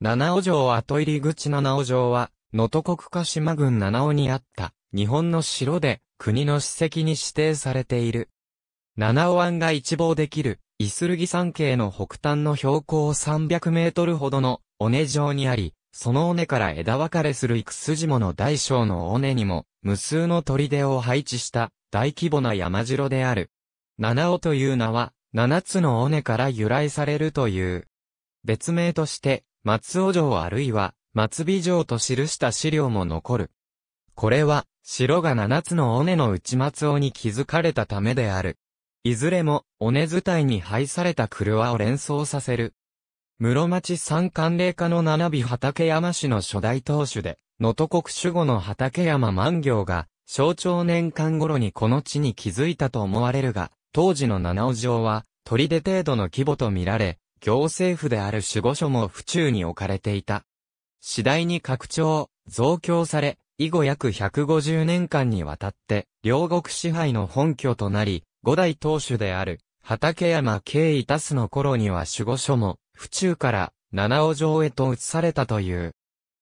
七尾城後入り口七尾城は、能登国鹿島郡七尾にあった、日本の城で、国の史跡に指定されている。七尾湾が一望できる、イスルギ山系の北端の標高300メートルほどの、尾根城にあり、その尾根から枝分かれする幾筋もの大小の尾根にも、無数の砦を配置した大規模な山城である。七尾という名は、七つの尾根から由来されるという。別名として、松尾城あるいは、松尾城と記した資料も残る。これは、城が七つの尾根の内松尾に築かれたためである。いずれも、尾根伝いに配された車を連想させる。室町三寒霊家の七尾畠山氏の初代当主で、能登国守護の畠山万行が、象徴年間頃にこの地に築いたと思われるが、当時の七尾城は、砦程度の規模とみられ、行政府である守護所も府中に置かれていた。次第に拡張、増強され、以後約150年間にわたって、両国支配の本拠となり、五代当主である、畠山慶伊達の頃には守護所も、府中から七尾城へと移されたという。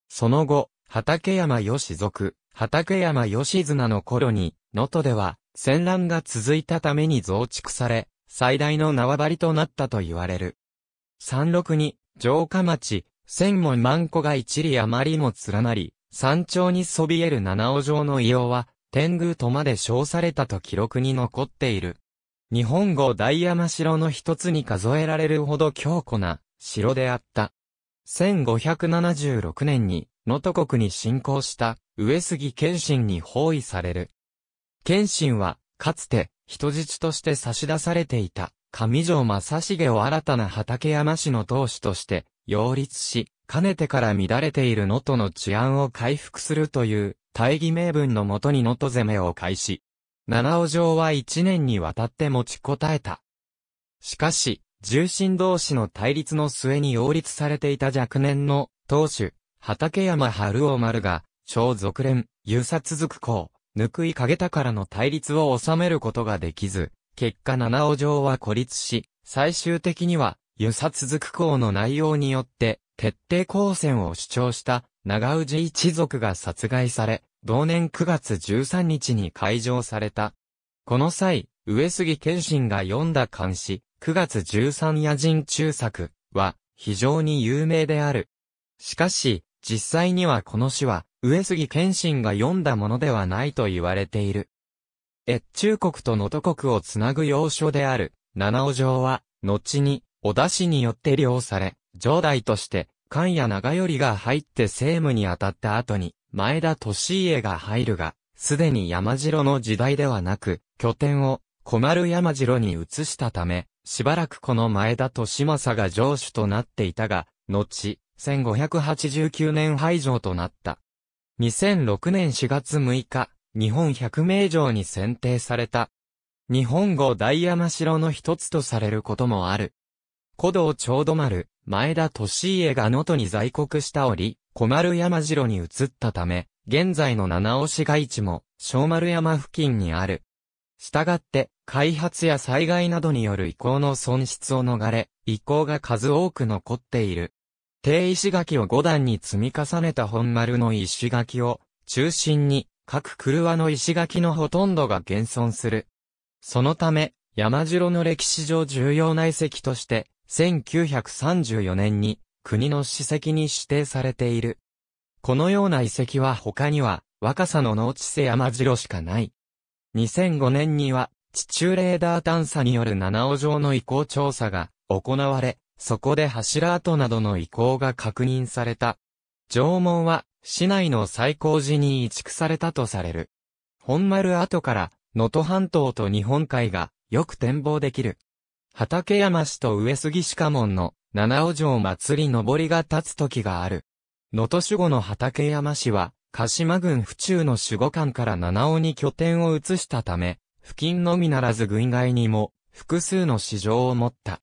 その後、畠山義族、畠山義綱の頃に、能登では、戦乱が続いたために増築され、最大の縄張りとなったと言われる。三六二、城下町、千門万戸が一里余りも連なり、山頂にそびえる七尾城の硫黄は、天狗とまで称されたと記録に残っている。日本語大山城の一つに数えられるほど強固な城であった。1576年に、能登国に侵攻した上杉謙信に包囲される。謙信は、かつて人質として差し出されていた。上条正成を新たな畠山氏の当主として、擁立し、かねてから乱れている能登の治安を回復するという、大義名分のもとに能登攻めを開始。七尾城は一年にわたって持ちこたえた。しかし、重臣同士の対立の末に擁立されていた若年の当主、畠山春夫丸が、超続連、遊佐続行、ぬくい影たからの対立を収めることができず、結果七尾城は孤立し、最終的には、湯佐続公の内容によって、徹底抗戦を主張した長氏一族が殺害され、同年9月13日に開場された。この際、上杉謙信が読んだ漢詩、9月13夜人中作は非常に有名である。しかし、実際にはこの詩は、上杉謙信が読んだものではないと言われている。越中国と能登国をつなぐ要所である、七尾城は、後に、小田氏によって領され、城代として、関や長頼が入って政務に当たった後に、前田利家が入るが、すでに山城の時代ではなく、拠点を、小丸山城に移したため、しばらくこの前田利政が城主となっていたが、後、1589年廃城となった。2006年4月6日、日本百名城に選定された。日本語大山城の一つとされることもある。古道長土丸、前田利家が能登に在国した折、小丸山城に移ったため、現在の七尾市街地も、小丸山付近にある。したがって、開発や災害などによる遺構の損失を逃れ、遺構が数多く残っている。低石垣を五段に積み重ねた本丸の石垣を中心に各クルワの石垣のほとんどが現存する。そのため、山城の歴史上重要な遺跡として、1934年に国の史跡に指定されている。このような遺跡は他には、若狭の農地瀬山城しかない。2005年には、地中レーダー探査による七尾城の遺構調査が行われ、そこで柱跡などの遺構が確認された。城門は市内の最高寺に移築されたとされる。本丸跡から、能登半島と日本海が、よく展望できる。畠山市と上杉鹿門の、七尾城祭り上りが立つ時がある。能登守護の畠山市は、鹿島郡府中の守護官から七尾に拠点を移したため、付近のみならず軍外にも、複数の市場を持った。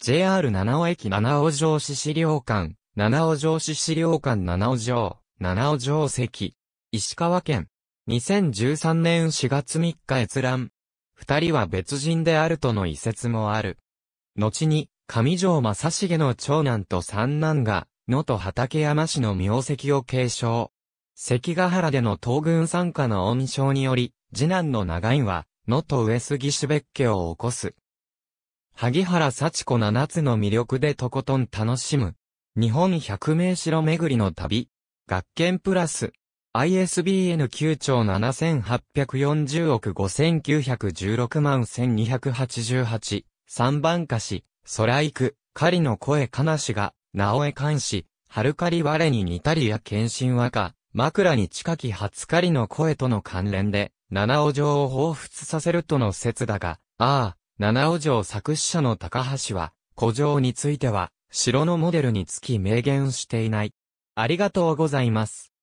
JR 七尾駅七尾城市資料館、七尾城市資料館七尾城。七尾城跡。石川県。2013年4月3日閲覧。二人は別人であるとの遺説もある。後に、上条正重の長男と三男が、野と畠山氏の名跡を継承。関ヶ原での東軍参加の恩賞により、次男の長井は、野と上杉氏別家を起こす。萩原幸子七つの魅力でとことん楽しむ。日本百名城巡りの旅。学研プラス、ISBN 9兆7840億5916万1288、三番歌詞、空行く、狩りの声悲しが、直江監視、春狩り我に似たりや献身和歌、枕に近き初狩りの声との関連で、七尾城を彷彿させるとの説だが、ああ、七尾城作詞者の高橋は、古城については、城のモデルにつき明言していない。ありがとうございます。